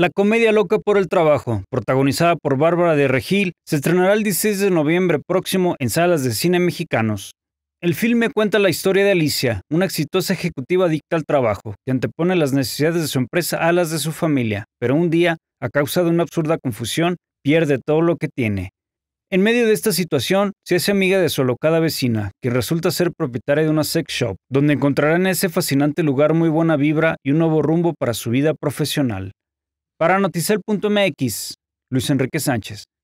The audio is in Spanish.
La comedia Loca por el Trabajo, protagonizada por Bárbara de Regil, se estrenará el 16 de noviembre próximo en salas de cine mexicanos. El filme cuenta la historia de Alicia, una exitosa ejecutiva adicta al trabajo, que antepone las necesidades de su empresa a las de su familia, pero un día, a causa de una absurda confusión, pierde todo lo que tiene. En medio de esta situación, se hace amiga de su alocada vecina, quien resulta ser propietaria de una sex shop, donde encontrará en ese fascinante lugar muy buena vibra y un nuevo rumbo para su vida profesional. Para Noticel.mx, Luis Enrique Sánchez.